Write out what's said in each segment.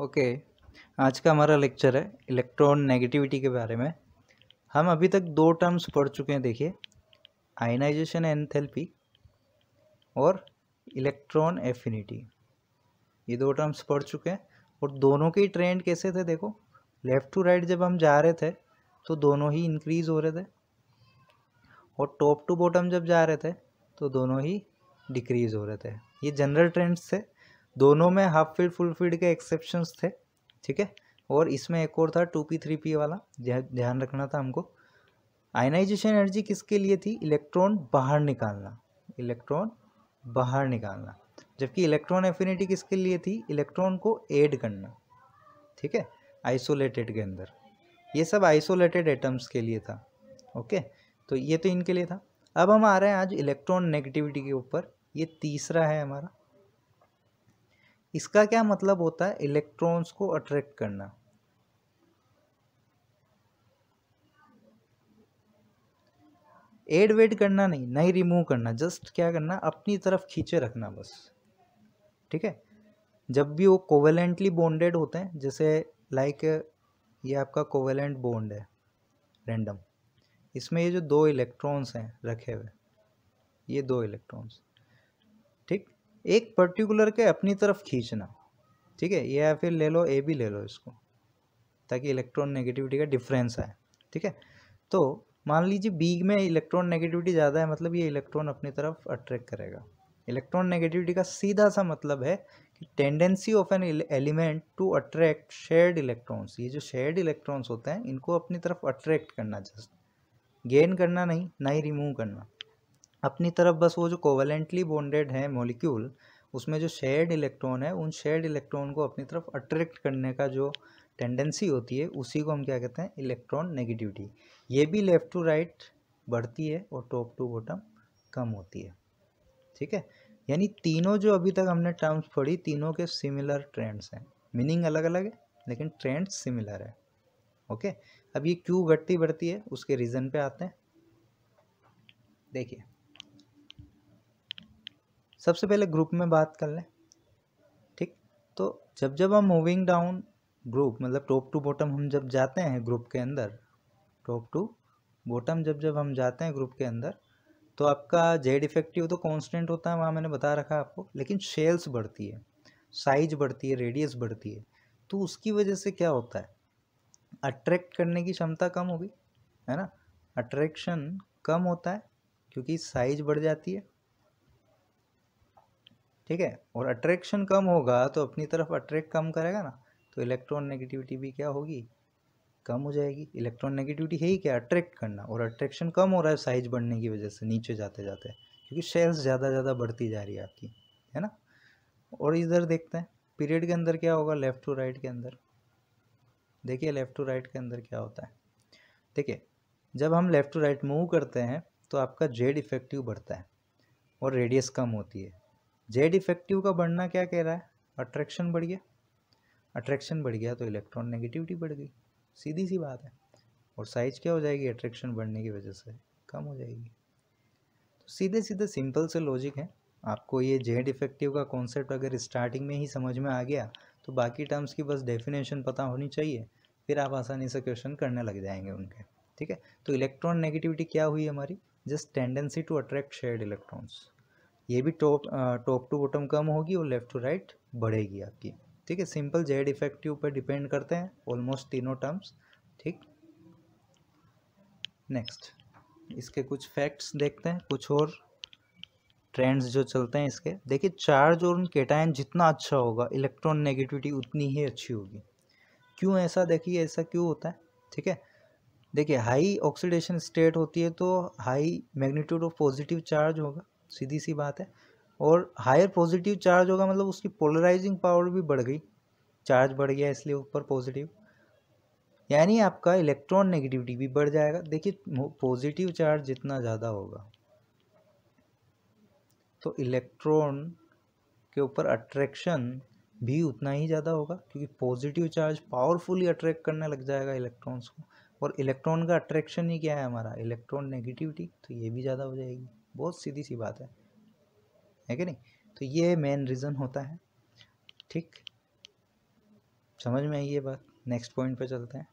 okay आज का हमारा लेक्चर है इलेक्ट्रॉन नेगेटिविटी के बारे में हम अभी तक दो टर्म्स पढ़ चुके हैं देखिए आयनाइजेशन एनथेल्पी और इलेक्ट्रॉन एफिनिटी ये दो टर्म्स पढ़ चुके हैं और दोनों के ट्रेंड कैसे थे देखो लेफ़्ट टू राइट जब हम जा रहे थे तो दोनों ही इंक्रीज़ हो रहे थे और टॉप टू बॉटम जब जा रहे थे तो दोनों ही डिक्रीज़ हो रहे थे ये जनरल ट्रेंड्स थे दोनों में हाफ फील्ड फुल फील्ड के एक्सेप्शंस थे ठीक है और इसमें एक और था टू पी थ्री पी वाला ध्यान रखना था हमको आयनाइजेशन एनर्जी किसके लिए थी इलेक्ट्रॉन बाहर निकालना इलेक्ट्रॉन बाहर निकालना जबकि इलेक्ट्रॉन एफिनिटी किसके लिए थी इलेक्ट्रॉन को ऐड करना ठीक है आइसोलेटेड के अंदर ये सब आइसोलेटेड एटम्स के लिए था ओके तो ये तो इनके लिए था अब हम आ रहे हैं आज इलेक्ट्रॉन नेगेटिविटी के ऊपर ये तीसरा है हमारा इसका क्या मतलब होता है इलेक्ट्रॉन्स को अट्रैक्ट करना एड वेड करना नहीं नहीं रिमूव करना जस्ट क्या करना अपनी तरफ खींचे रखना बस ठीक है जब भी वो कोवेलेंटली बॉन्डेड होते हैं जैसे लाइक ये आपका कोवेलेंट बॉन्ड है रेंडम इसमें ये जो दो इलेक्ट्रॉन्स हैं रखे हुए ये दो इलेक्ट्रॉन्स एक पर्टिकुलर के अपनी तरफ खींचना ठीक है या फिर ले लो ए भी ले लो इसको ताकि इलेक्ट्रॉन नेगेटिविटी का डिफरेंस आए ठीक है तो मान लीजिए बी में इलेक्ट्रॉन नेगेटिविटी ज़्यादा है मतलब ये इलेक्ट्रॉन अपनी तरफ अट्रैक्ट करेगा इलेक्ट्रॉन नेगेटिविटी का सीधा सा मतलब है कि tendency of an element to attract shared electrons ये जो शेयर्ड इलेक्ट्रॉन्स होते हैं इनको अपनी तरफ अट्रैक्ट करना जस्ट गेन करना नहीं ना ही रिमूव करना अपनी तरफ बस वो जो कोवलेंटली बॉन्डेड है मॉलिक्यूल उसमें जो शेयर्ड इलेक्ट्रॉन है उन शेयर्ड इलेक्ट्रॉन को अपनी तरफ अट्रैक्ट करने का जो टेंडेंसी होती है उसी को हम क्या कहते हैं इलेक्ट्रॉन नेगेटिविटी ये भी लेफ़्ट टू राइट बढ़ती है और टॉप टू बॉटम कम होती है ठीक है यानी तीनों जो अभी तक हमने टर्म्स पढ़ी तीनों के सिमिलर ट्रेंड्स हैं मीनिंग अलग अलग है लेकिन ट्रेंड्स सिमिलर है ओके अब ये क्यों घटती बढ़ती है उसके रीज़न पे आते हैं देखिए सबसे पहले ग्रुप में बात कर लें ठीक तो जब जब हम मूविंग डाउन ग्रुप मतलब टॉप टू बॉटम हम जब जाते हैं ग्रुप के अंदर टॉप टू बॉटम जब जब हम जाते हैं ग्रुप के अंदर तो आपका जेड इफेक्टिव तो कांस्टेंट होता है वहाँ मैंने बता रखा है आपको लेकिन शेल्स बढ़ती है साइज बढ़ती है रेडियस बढ़ती है तो उसकी वजह से क्या होता है अट्रैक्ट करने की क्षमता कम होगी है ना अट्रैक्शन कम होता है क्योंकि साइज बढ़ जाती है ठीक है और अट्रैक्शन कम होगा तो अपनी तरफ अट्रैक्ट कम करेगा ना तो इलेक्ट्रॉन नेगेटिविटी भी क्या होगी कम हो जाएगी इलेक्ट्रॉन नेगेटिविटी है ही क्या अट्रैक्ट करना और अट्रैक्शन कम हो रहा है साइज बढ़ने की वजह से नीचे जाते जाते क्योंकि शेल्स ज़्यादा ज़्यादा बढ़ती जा रही है आपकी है ना और इधर देखते हैं पीरियड के अंदर क्या होगा लेफ़्ट टू राइट के अंदर देखिए लेफ़्ट टू राइट के अंदर क्या होता है देखिए जब हम लेफ़्ट टू राइट मूव करते हैं तो आपका जेड इफेक्टिव बढ़ता है और रेडियस कम होती है जेड इफेक्टिव का बढ़ना क्या कह रहा है अट्रैक्शन बढ़ गया अट्रैक्शन बढ़ गया तो इलेक्ट्रॉन नेगेटिविटी बढ़ गई सीधी सी बात है और साइज क्या हो जाएगी अट्रैक्शन बढ़ने की वजह से कम हो जाएगी तो सीधे सीधे सिंपल से लॉजिक है आपको ये जेड इफेक्टिव का कॉन्सेप्ट अगर स्टार्टिंग में ही समझ में आ गया तो बाकी टर्म्स की बस डेफिनेशन पता होनी चाहिए फिर आप आसानी से क्वेश्चन करने लग जाएंगे उनके ठीक है तो इलेक्ट्रॉन नेगेटिविटी क्या हुई हमारी just tendency to attract shared electrons ये भी टॉप टॉप टू बॉटम कम होगी और लेफ्ट टू राइट बढ़ेगी आपकी ठीक है सिंपल जेड इफेक्टिव पर डिपेंड करते हैं ऑलमोस्ट तीनों टर्म्स ठीक नेक्स्ट इसके कुछ फैक्ट्स देखते हैं कुछ और ट्रेंड्स जो चलते हैं इसके देखिए चार्ज और केटाइन जितना अच्छा होगा इलेक्ट्रॉन नेगेटिविटी उतनी ही अच्छी होगी क्यों ऐसा देखिए ऐसा क्यों होता है ठीक है देखिए हाई ऑक्सीडेशन स्टेट होती है तो high magnitude of positive charge होगा सीधी सी बात है और हायर पॉजिटिव चार्ज होगा मतलब उसकी पोलराइजिंग पावर भी बढ़ गई चार्ज बढ़ गया इसलिए ऊपर पॉजिटिव यानी आपका इलेक्ट्रॉन नेगेटिविटी भी बढ़ जाएगा देखिए पॉजिटिव चार्ज जितना ज़्यादा होगा तो इलेक्ट्रॉन के ऊपर अट्रैक्शन भी उतना ही ज़्यादा होगा क्योंकि पॉजिटिव चार्ज पावरफुली अट्रैक्ट करने लग जाएगा इलेक्ट्रॉन्स को और इलेक्ट्रॉन का अट्रैक्शन ही क्या है हमारा इलेक्ट्रॉन नेगेटिविटी तो ये भी ज़्यादा हो जाएगी बहुत सीधी सी बात है है कि नहीं तो ये मेन रीज़न होता है ठीक समझ में आई ये बात नेक्स्ट पॉइंट पे चलते हैं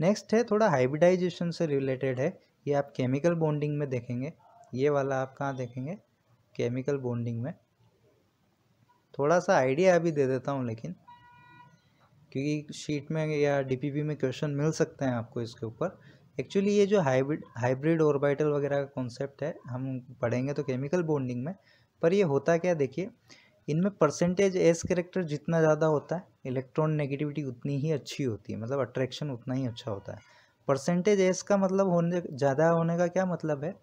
नेक्स्ट है थोड़ा हाइब्रिडाइजेशन से रिलेटेड है ये आप केमिकल बॉन्डिंग में देखेंगे ये वाला आप कहाँ देखेंगे केमिकल बॉन्डिंग में थोड़ा सा आइडिया अभी दे देता हूँ लेकिन क्योंकि शीट में या डीपीपी में क्वेश्चन मिल सकते हैं आपको इसके ऊपर एक्चुअली ये जो हाइब्रिड हाइब्रिड ऑर्बिटल वगैरह का कॉन्सेप्ट है हम पढ़ेंगे तो केमिकल बॉन्डिंग में पर ये होता क्या देखिए इनमें परसेंटेज एस करेक्टर जितना ज़्यादा होता है इलेक्ट्रॉन नेगेटिविटी उतनी ही अच्छी होती है मतलब अट्रैक्शन उतना ही अच्छा होता है परसेंटेज एस का मतलब होने ज़्यादा होने का क्या मतलब है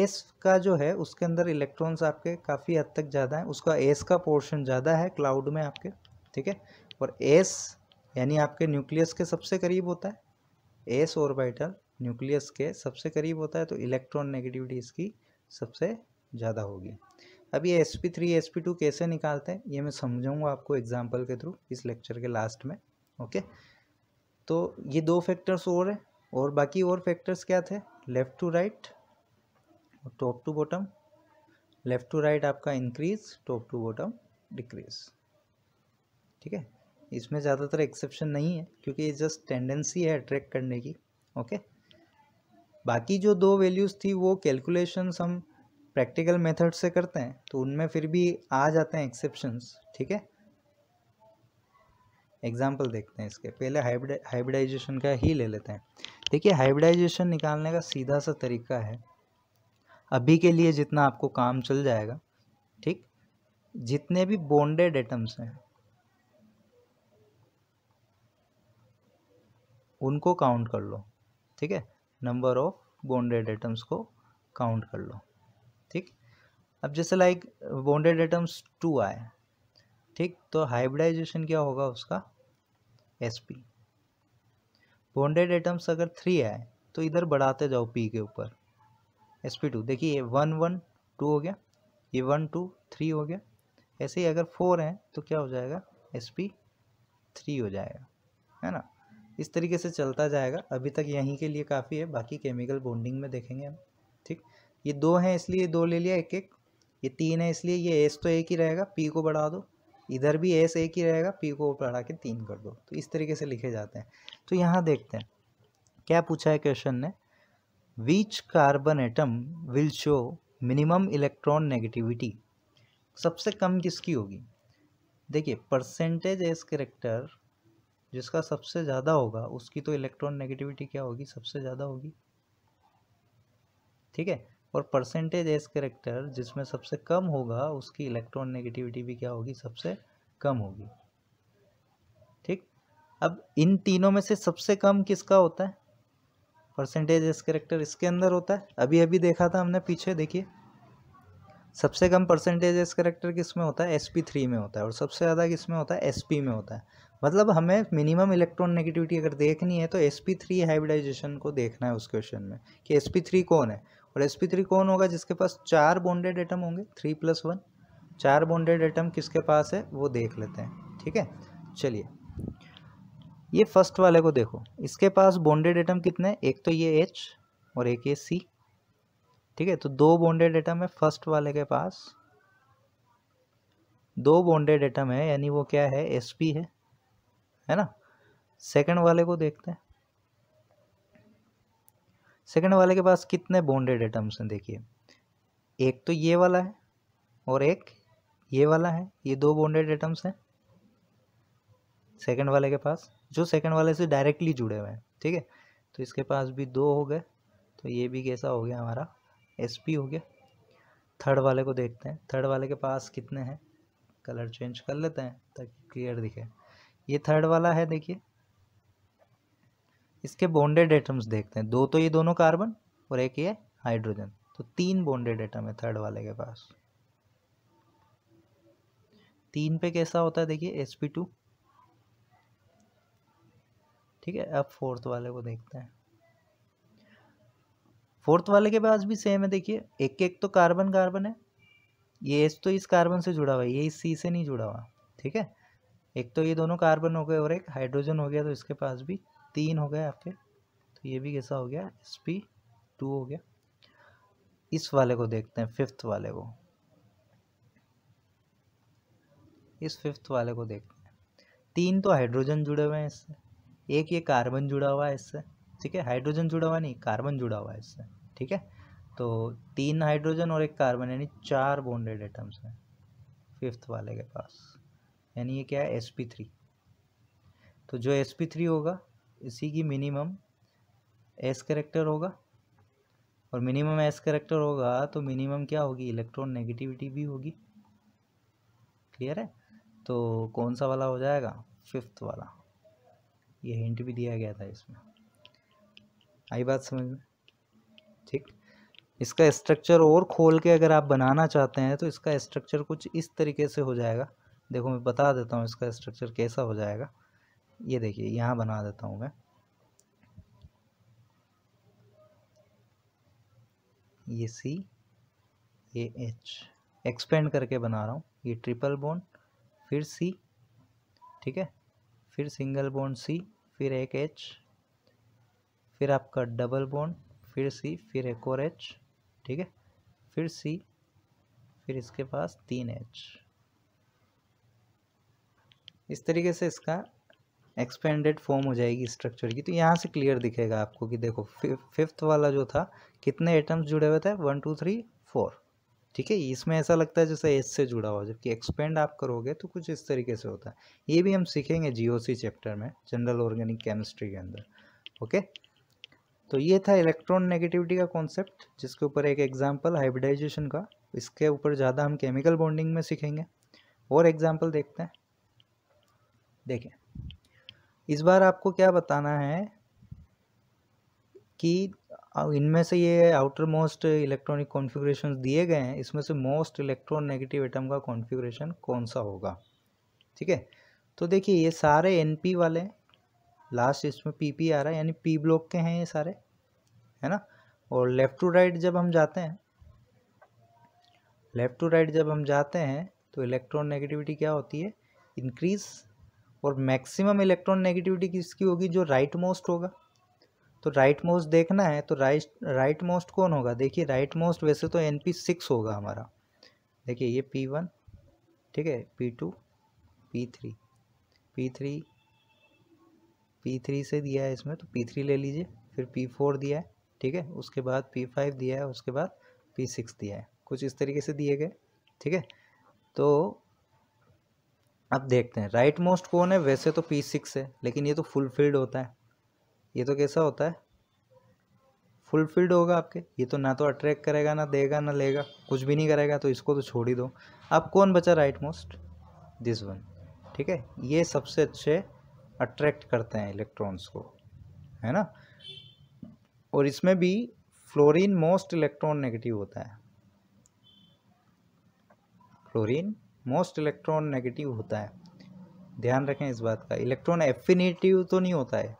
एस का जो है उसके अंदर इलेक्ट्रॉन्स आपके काफ़ी हद तक ज़्यादा हैं उसका एस का पोर्शन ज़्यादा है क्लाउड में आपके ठीक है और एस यानी आपके न्यूक्लियस के सबसे करीब होता है एस ऑर्बिटल न्यूक्लियस के सबसे करीब होता है तो इलेक्ट्रॉन नेगेटिविटी इसकी सबसे ज़्यादा होगी अब ये S P three S P two कैसे निकालते हैं ये मैं समझाऊंगा आपको एग्जाम्पल के थ्रू इस लेक्चर के लास्ट में ओके तो ये दो फैक्टर्स और हैं और बाकी और फैक्टर्स क्या थे left to right top to bottom left to right आपका increase top to bottom decrease ठीक है इसमें ज़्यादातर एक्सेप्शन नहीं है क्योंकि ये जस्ट टेंडेंसी है अट्रैक्ट करने की ओके बाकी जो दो वैल्यूज़ थी वो कैलकुलेशंस हम प्रैक्टिकल मेथड से करते हैं तो उनमें फिर भी आ जाते हैं एक्सेप्शंस ठीक है एग्जाम्पल देखते हैं इसके पहले हाइब्रिडाइजेशन का ही ले लेते हैं देखिए हाइब्रिडाइजेशन निकालने का सीधा सा तरीका है अभी के लिए जितना आपको काम चल जाएगा ठीक जितने भी बॉन्डेड एटम्स हैं उनको काउंट कर लो ठीक है नंबर ऑफ बॉन्डेड एटम्स को काउंट कर लो ठीक अब जैसे लाइक बॉन्डेड एटम्स टू आए ठीक तो हाइब्रिडाइजेशन क्या होगा उसका एस पी बॉन्डेड एटम्स अगर थ्री आए तो इधर बढ़ाते जाओ पी के ऊपर एस पी टू देखिए वन वन टू हो गया ये वन टू थ्री हो गया ऐसे ही अगर फोर हैं तो क्या हो जाएगा एस पी थ्री हो जाएगा है ना इस तरीके से चलता जाएगा अभी तक यहीं के लिए काफ़ी है बाकी केमिकल बॉन्डिंग में देखेंगे हम ठीक ये दो हैं इसलिए दो ले लिया एक एक ये तीन है इसलिए ये एस तो एक ही रहेगा पी को बढ़ा दो इधर भी एस एक ही रहेगा पी को बढ़ा के तीन कर दो तो इस तरीके से लिखे जाते हैं तो यहाँ देखते हैं क्या पूछा है क्वेश्चन ने which carbon atom will show minimum electron negativity सबसे कम किसकी होगी देखिए परसेंटेज एस करेक्टर जिसका सबसे ज़्यादा होगा उसकी तो इलेक्ट्रॉन नेगेटिविटी क्या होगी सबसे ज़्यादा होगी ठीक है और परसेंटेज एस करेक्टर जिसमें सबसे कम होगा उसकी इलेक्ट्रॉन नेगेटिविटी भी क्या होगी सबसे कम होगी ठीक अब इन तीनों में से सबसे कम किसका होता है परसेंटेज एस करेक्टर इसके अंदर होता है अभी अभी देखा था हमने पीछे देखिए सबसे कम परसेंटेज इस करेक्टर किस में होता है एस पी थ्री में होता है और सबसे ज़्यादा किस में होता है एस पी में होता है मतलब हमें मिनिमम इलेक्ट्रॉन नेगेटिविटी अगर देखनी है तो एस पी थ्री हाइब्रिडाइजेशन को देखना है उस क्वेश्चन में कि एस पी थ्री कौन है और एस पी थ्री कौन होगा जिसके पास चार बॉन्डेड आइटम होंगे थ्री प्लस वन चार बॉन्डेड आइटम किसके पास है वो देख लेते हैं ठीक है चलिए ये फर्स्ट वाले को देखो इसके पास बॉन्डेड आइटम कितने एक तो ये एच और एक ये सी ठीक है तो दो बॉन्डेड एटम है फर्स्ट वाले के पास दो बॉन्डेड एटम है यानी वो क्या है एस पी है है ना सेकंड वाले को देखते हैं सेकंड वाले के पास कितने बॉन्डेड एटम्स हैं देखिए एक तो ये वाला है और एक ये वाला है ये दो बॉन्डेड एटम्स हैं सेकंड वाले के पास जो सेकंड वाले से डायरेक्टली जुड़े हुए हैं ठीक है तो इसके पास भी दो हो गए तो ये भी कैसा हो गया हमारा एस पी हो गया थर्ड वाले को देखते हैं थर्ड वाले के पास कितने हैं कलर चेंज कर लेते हैं ताकि क्लियर दिखे ये थर्ड वाला है देखिए इसके बॉन्डेड एटम्स देखते हैं दो तो ये दोनों कार्बन और एक ये हाइड्रोजन तो तीन बॉन्डेड एटम है थर्ड वाले के पास तीन पे कैसा होता है देखिए एस पी टू ठीक है अब फोर्थ वाले को देखते हैं फोर्थ वाले के पास भी सेम है देखिए एक एक तो कार्बन कार्बन है ये एस तो इस कार्बन से जुड़ा हुआ है ये इस सी से नहीं जुड़ा हुआ ठीक है एक तो ये दोनों कार्बन हो गए और एक हाइड्रोजन हो गया तो इसके पास भी तीन हो गए आपके तो ये भी कैसा हो गया एस पी टू हो गया इस वाले को देखते हैं फिफ्थ वाले को इस फिफ्थ वाले को देखते हैं तीन तो हाइड्रोजन जुड़े हुए हैं इससे एक ये कार्बन जुड़ा हुआ है इससे ठीक है हाइड्रोजन जुड़ा हुआ नहीं कार्बन जुड़ा हुआ है इससे ठीक है तो तीन हाइड्रोजन और एक कार्बन यानी चार बॉन्डेड एटम्स हैं फिफ्थ वाले के पास यानी ये क्या है एस पी थ्री तो जो एस पी थ्री होगा इसी की मिनिमम एस करेक्टर होगा और मिनिमम एस करेक्टर होगा तो मिनिमम क्या होगी इलेक्ट्रॉन नेगेटिविटी भी होगी क्लियर है तो कौन सा वाला हो जाएगा फिफ्थ वाला ये हिंट भी दिया गया था इसमें आई बात समझ में ठीक इसका स्ट्रक्चर और खोल के अगर आप बनाना चाहते हैं तो इसका स्ट्रक्चर कुछ इस तरीके से हो जाएगा देखो मैं बता देता हूँ इसका स्ट्रक्चर कैसा हो जाएगा ये देखिए यहाँ बना देता हूँ मैं ये सी ये एच एक्सपेंड करके बना रहा हूँ ये ट्रिपल बोन फिर सी ठीक है फिर सिंगल बोन सी फिर एक एच फिर आपका डबल बॉन्ड फिर सी फिर एक और एच ठीक है फिर सी फिर इसके पास तीन एच इस तरीके से इसका एक्सपेंडेड फॉर्म हो जाएगी स्ट्रक्चर की तो यहाँ से क्लियर दिखेगा आपको कि देखो फिफ्थ वाला जो था कितने एटम्स जुड़े हुए थे वन टू थ्री फोर ठीक है इसमें ऐसा लगता है जैसे एच से जुड़ा हुआ जबकि एक्सपेंड आप करोगे तो कुछ इस तरीके से होता है ये भी हम सीखेंगे जीओसी चैप्टर में जनरल ऑर्गेनिक केमिस्ट्री के अंदर ओके तो ये था इलेक्ट्रॉन नेगेटिविटी का कॉन्सेप्ट जिसके ऊपर एक एग्जाम्पल हाइब्रिडाइजेशन का इसके ऊपर ज़्यादा हम केमिकल बॉन्डिंग में सीखेंगे और एग्जाम्पल देखते हैं देखें इस बार आपको क्या बताना है कि इनमें से ये आउटर मोस्ट इलेक्ट्रॉनिक कॉन्फ़िगरेशन दिए गए हैं इसमें से मोस्ट इलेक्ट्रॉन नेगेटिव एटम का कॉन्फ़िगरेशन कौन सा होगा ठीक है तो देखिए ये सारे एन पी वाले लास्ट इसमें पी पी आ रहा है यानी पी ब्लॉक के हैं ये सारे है ना और लेफ़्ट टू राइट जब हम जाते हैं लेफ़्ट टू राइट जब हम जाते हैं तो इलेक्ट्रॉन नेगेटिविटी क्या होती है इंक्रीज़ और मैक्सिमम इलेक्ट्रॉन नेगेटिविटी किसकी होगी जो राइट मोस्ट होगा तो राइट मोस्ट देखना है तो राइट राइट मोस्ट कौन होगा देखिए राइट मोस्ट वैसे तो एन पी सिक्स होगा हमारा देखिए ये पी वन ठीक है P two P three P three P three से दिया है इसमें तो पी थ्री ले लीजिए फिर पी फोर दिया है ठीक है उसके बाद पी फाइव दिया है उसके बाद पी सिक्स दिया है कुछ इस तरीके से दिए गए ठीक है तो अब देखते हैं राइट मोस्ट कौन है वैसे तो पी सिक्स है लेकिन ये तो फुलफिल्ड होता है ये तो कैसा होता है फुलफिल्ड होगा आपके ये तो ना तो अट्रैक्ट करेगा ना देगा ना लेगा कुछ भी नहीं करेगा तो इसको तो छोड़ ही दो अब कौन बचा राइट मोस्ट दिस वन ठीक है ये सबसे अच्छे अट्रैक्ट करते हैं इलेक्ट्रॉन्स को है ना और इसमें भी फ्लोरीन मोस्ट इलेक्ट्रॉन नेगेटिव होता है फ्लोरीन मोस्ट इलेक्ट्रॉन नेगेटिव होता है ध्यान रखें इस बात का इलेक्ट्रॉन एफिनेटिव तो नहीं होता है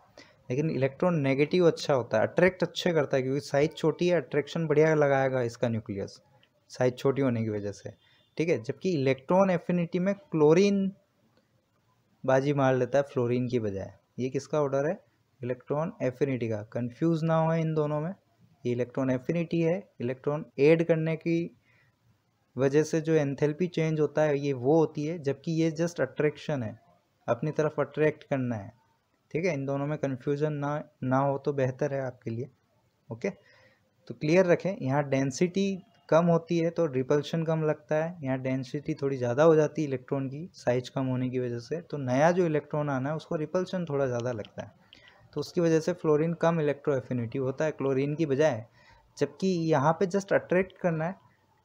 लेकिन इलेक्ट्रॉन नेगेटिव अच्छा होता है अट्रैक्ट अच्छे करता है क्योंकि साइज छोटी है अट्रैक्शन बढ़िया लगाएगा इसका न्यूक्लियस साइज छोटी होने की वजह से ठीक है जबकि इलेक्ट्रॉन एफिनिटी में क्लोरीन बाजी मार लेता है फ्लोरीन की बजाय ये किसका ऑर्डर है इलेक्ट्रॉन एफिनिटी का कंफ्यूज ना हो इन दोनों में ये इलेक्ट्रॉन एफिनिटी है इलेक्ट्रॉन ऐड करने की वजह से जो एंथेल्पी चेंज होता है ये वो होती है जबकि ये जस्ट अट्रैक्शन है अपनी तरफ अट्रैक्ट करना है ठीक है इन दोनों में कन्फ्यूजन ना ना हो तो बेहतर है आपके लिए ओके तो क्लियर रखें यहाँ डेंसिटी कम होती है तो रिपल्शन कम लगता है यहाँ डेंसिटी थोड़ी ज़्यादा हो जाती है इलेक्ट्रॉन की साइज कम होने की वजह से तो नया जो इलेक्ट्रॉन आना है उसको रिपल्शन थोड़ा ज़्यादा लगता है तो उसकी वजह से फ्लोरीन कम इलेक्ट्रो एफिनिटी होता है क्लोरीन की बजाय जबकि यहाँ पे जस्ट अट्रैक्ट करना है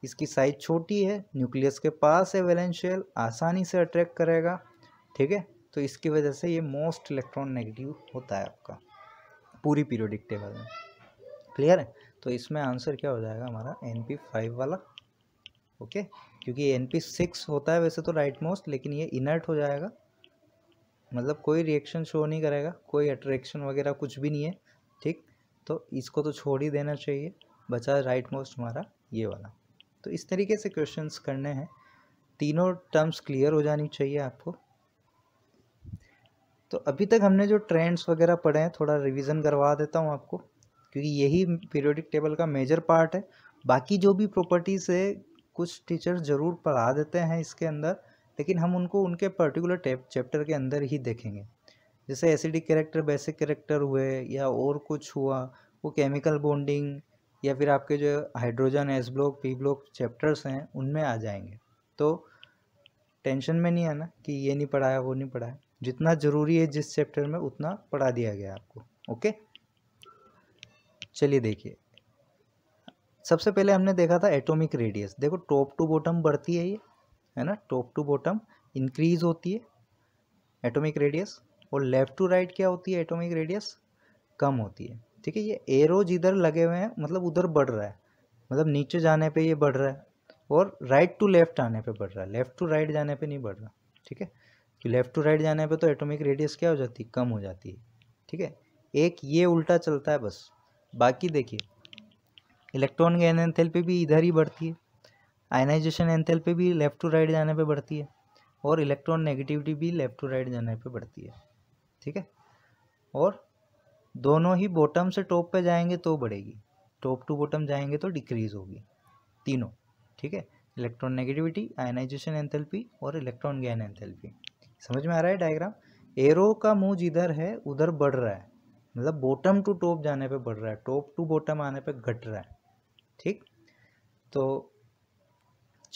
इसकी साइज छोटी है न्यूक्लियस के पास है वेलेंशियल आसानी से अट्रैक्ट करेगा ठीक है तो इसकी वजह से ये मोस्ट इलेक्ट्रॉन नेगेटिव होता है आपका पूरी पीरियोडिक टेबल में क्लियर है तो इसमें आंसर क्या हो जाएगा हमारा एन पी फाइव वाला ओके क्योंकि एन पी सिक्स होता है वैसे तो राइट मोस्ट लेकिन ये इनर्ट हो जाएगा मतलब कोई रिएक्शन शो नहीं करेगा कोई अट्रैक्शन वगैरह कुछ भी नहीं है ठीक तो इसको तो छोड़ ही देना चाहिए बचा राइट मोस्ट हमारा ये वाला तो इस तरीके से क्वेश्चंस करने हैं तीनों टर्म्स क्लियर हो जानी चाहिए आपको तो अभी तक हमने जो ट्रेंड्स वगैरह पढ़े हैं थोड़ा रिवीजन करवा देता हूँ आपको क्योंकि यही पीरियोडिक टेबल का मेजर पार्ट है बाकी जो भी प्रॉपर्टीज़ है कुछ टीचर ज़रूर पढ़ा देते हैं इसके अंदर लेकिन हम उनको उनके पर्टिकुलर चैप्टर के अंदर ही देखेंगे जैसे एसिडिक कैरेक्टर बेसिक कैरेक्टर हुए या और कुछ हुआ वो केमिकल बॉन्डिंग या फिर आपके जो hydrogen S block P block chapters हैं उनमें आ जाएंगे तो टेंशन में नहीं आना कि ये नहीं पढ़ाया वो नहीं पढ़ाया जितना ज़रूरी है जिस चैप्टर में उतना पढ़ा दिया गया आपको ओके चलिए देखिए सबसे पहले हमने देखा था एटॉमिक रेडियस देखो टॉप टू बॉटम बढ़ती है ये है ना टॉप टू बॉटम इंक्रीज होती है एटॉमिक रेडियस और लेफ़्ट टू राइट क्या होती है एटॉमिक रेडियस कम होती है ठीक है ये एरो जिधर लगे हुए हैं मतलब उधर बढ़ रहा है मतलब नीचे जाने पे ये बढ़ रहा है और राइट टू लेफ़्ट आने पे बढ़ रहा है लेफ़्ट टू राइट जाने पे नहीं बढ़ रहा ठीक है कि लेफ़्ट टू राइट जाने पे तो एटॉमिक रेडियस क्या हो जाती है कम हो जाती है ठीक है एक ये उल्टा चलता है बस बाकी देखिए इलेक्ट्रॉन गैन एंथैल्पी भी इधर ही बढ़ती है आयनाइजेशन एंथैल्पी भी लेफ़्ट टू राइट जाने पे बढ़ती है और इलेक्ट्रॉन नेगेटिविटी भी लेफ़्ट टू राइट जाने पे बढ़ती है ठीक है और दोनों ही बॉटम से टॉप पे जाएंगे तो बढ़ेगी टॉप टू बॉटम जाएंगे तो डिक्रीज़ होगी तीनों ठीक है इलेक्ट्रॉन नेगेटिविटी आयनाइजेशन एंथैल्पी और इलेक्ट्रॉन गैन एंथैल्पी समझ में आ रहा है डायग्राम एरो का मुंह जिधर है उधर बढ़ रहा है मतलब बॉटम टू टॉप जाने पे बढ़ रहा है टॉप टू बॉटम आने पे घट रहा है ठीक तो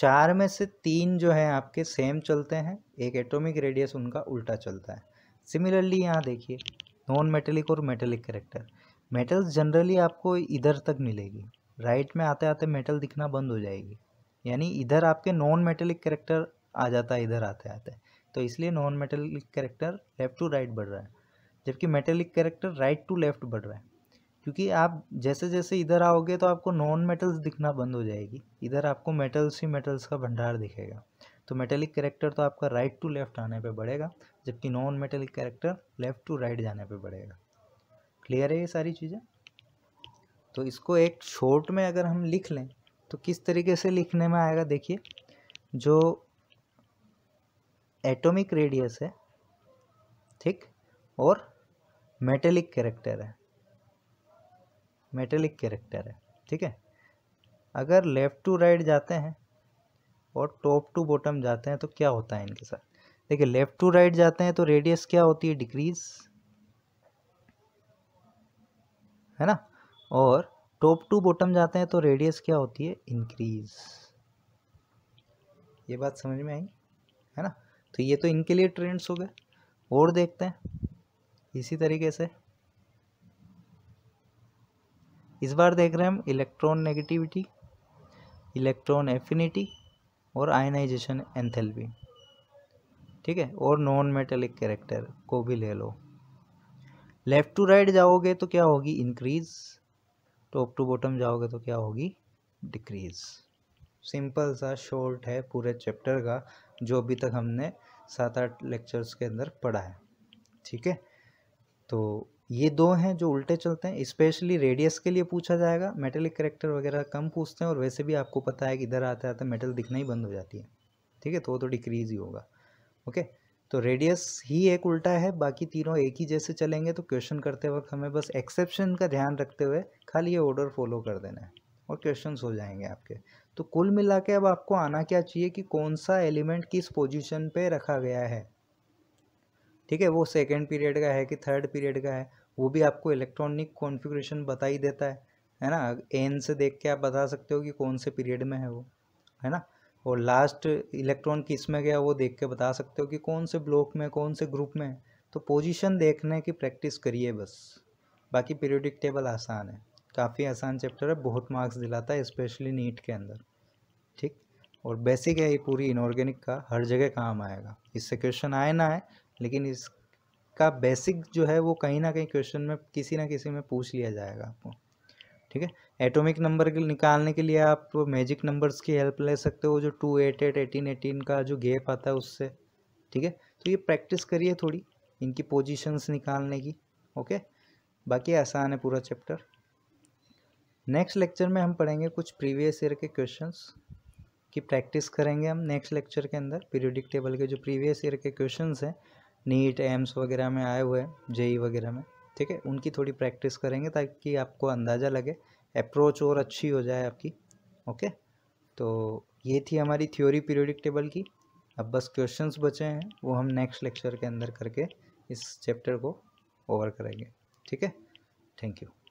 चार में से तीन जो है आपके सेम चलते हैं एक एटॉमिक रेडियस उनका उल्टा चलता है सिमिलरली यहाँ देखिए नॉन मेटेलिक और मेटेलिक करेक्टर मेटल्स जनरली आपको इधर तक मिलेगी राइट में आते आते मेटल दिखना बंद हो जाएगी यानी इधर आपके नॉन मेटेलिक करेक्टर आ जाता है इधर आते आते तो इसलिए non metallic character left to right बढ़ रहा है जबकि metallic character right to left बढ़ रहा है क्योंकि आप जैसे जैसे इधर आओगे तो आपको नॉन मेटल्स दिखना बंद हो जाएगी इधर आपको मेटल्स ही मेटल्स का भंडार दिखेगा तो मेटेलिक कैरेक्टर तो आपका राइट टू लेफ्ट आने पे बढ़ेगा जबकि non metallic character left to right जाने पे बढ़ेगा क्लियर है ये सारी चीज़ें तो इसको एक शॉर्ट में अगर हम लिख लें तो किस तरीके से लिखने में आएगा देखिए जो एटॉमिक रेडियस है ठीक और मेटेलिक कैरेक्टर है मेटेलिक कैरेक्टर है ठीक है अगर लेफ़्ट टू राइट जाते हैं और टॉप टू बॉटम जाते हैं तो क्या होता है इनके साथ देखिए लेफ़्ट टू राइट जाते हैं तो रेडियस क्या होती है डिक्रीज है ना और टॉप टू बॉटम जाते हैं तो रेडियस क्या होती है इंक्रीज ये बात समझ में आई है ना तो ये तो इनके लिए ट्रेंड्स हो गए और देखते हैं इसी तरीके से इस बार देख रहे हैं हम इलेक्ट्रॉन नेगेटिविटी इलेक्ट्रॉन एफिनिटी और आयनाइजेशन एंथेल्पी ठीक है और नॉन मेटेलिक कैरेक्टर को भी ले लो लेफ़्ट टू राइट जाओगे तो क्या होगी इंक्रीज टॉप टू बॉटम जाओगे तो क्या होगी डिक्रीज सिंपल सा शॉर्ट है पूरे चैप्टर का जो अभी तक हमने सात आठ लेक्चर्स के अंदर पढ़ा है ठीक है तो ये दो हैं जो उल्टे चलते हैं स्पेशली रेडियस के लिए पूछा जाएगा मेटेलिक करेक्टर वगैरह कम पूछते हैं और वैसे भी आपको पता है कि इधर आते आते मेटल दिखना ही बंद हो जाती है ठीक है तो वो तो डिक्रीज ही होगा ओके तो रेडियस ही एक उल्टा है बाकी तीनों एक ही जैसे चलेंगे तो क्वेश्चन करते वक्त हमें बस एक्सेप्शन का ध्यान रखते हुए खाली ये ऑर्डर फॉलो कर देना है और क्वेश्चन हो जाएंगे आपके तो कुल मिला के अब आपको आना क्या चाहिए कि कौन सा एलिमेंट किस पोजिशन पर रखा गया है ठीक है वो सेकेंड पीरियड का है कि थर्ड पीरियड का है वो भी आपको इलेक्ट्रॉनिक कॉन्फ़िगरेशन बता ही देता है है ना एन से देख के आप बता सकते हो कि कौन से पीरियड में है वो है ना और लास्ट इलेक्ट्रॉन किस में गया वो देख के बता सकते हो कि कौन से ब्लॉक में कौन से ग्रुप में तो पोजीशन देखने की प्रैक्टिस करिए बस बाकी पीरियडिक टेबल आसान है काफ़ी आसान चैप्टर है बहुत मार्क्स दिलाता है स्पेशली नीट के अंदर ठीक और बेसिक है ये पूरी इनऑर्गेनिक का हर जगह काम आएगा इससे क्वेश्चन आए ना आए लेकिन इसका बेसिक जो है वो कहीं ना कहीं क्वेश्चन में किसी ना किसी में पूछ लिया जाएगा आपको ठीक है एटॉमिक नंबर निकालने के लिए आप मैजिक नंबर्स की हेल्प ले सकते हो जो two eight eight eighteen eighteen का जो गेप आता है उससे ठीक है तो ये प्रैक्टिस करिए थोड़ी इनकी पोजिशंस निकालने की ओके बाकी आसान है पूरा चैप्टर नेक्स्ट लेक्चर में हम पढ़ेंगे कुछ प्रीवियस ईयर के क्वेश्चंस की प्रैक्टिस करेंगे हम नेक्स्ट लेक्चर के अंदर पीरियोडिक टेबल के जो प्रीवियस ईयर के क्वेश्चंस हैं नीट एम्स वगैरह में आए हुए हैं जेई वगैरह में ठीक है उनकी थोड़ी प्रैक्टिस करेंगे ताकि आपको अंदाज़ा लगे अप्रोच और अच्छी हो जाए आपकी ओके तो ये थी हमारी थ्योरी पीरियोडिक टेबल की अब बस क्वेश्चंस बचे हैं वो हम नेक्स्ट लेक्चर के अंदर करके इस चैप्टर को ओवर करेंगे ठीक है थैंक यू